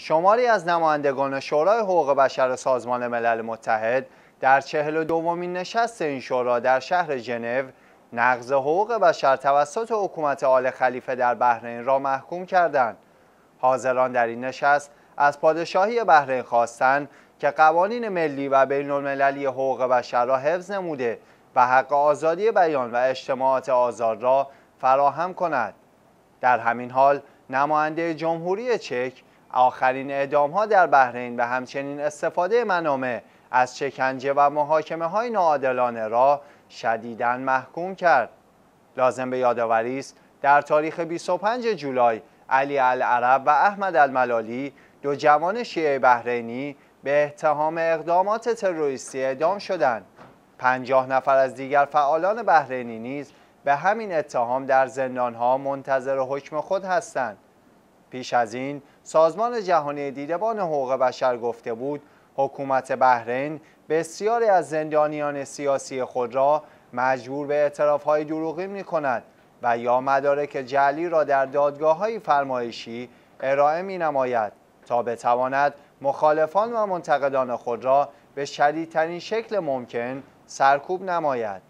شماری از نمایندگان شورای حقوق بشر سازمان ملل متحد در چهل و دومین نشست این شورا در شهر ژنو نقض حقوق بشر توسط حکومت آل خلیفه در بحرین را محکوم کردند. حاضران در این نشست از پادشاهی بحرین خواستند که قوانین ملی و بین المللی حقوق بشر را حفظ نموده و حق آزادی بیان و اجتماعات آزاد را فراهم کند. در همین حال نماینده جمهوری چک آخرین اعدام ها در بحرین و همچنین استفاده منامع از شکنجه و محاکمه های ناعادلانه را شدیداً محکوم کرد. لازم به یادآوری است در تاریخ 25 جولای علی العرب و احمد الملالی دو جوان شیعه بحرینی به اتهام اقدامات تروریستی اعدام شدند. پنجاه نفر از دیگر فعالان بحرینی نیز به همین اتهام در ها منتظر حکم خود هستند. پیش از این سازمان جهانی دیدبان حقوق بشر گفته بود حکومت بحرین بسیاری از زندانیان سیاسی خود را مجبور به اعترافهای دروغی می کند و یا مدارک جلی را در دادگاه های فرمایشی ارائه می نماید تا بتواند مخالفان و منتقدان خود را به شدیدترین شکل ممکن سرکوب نماید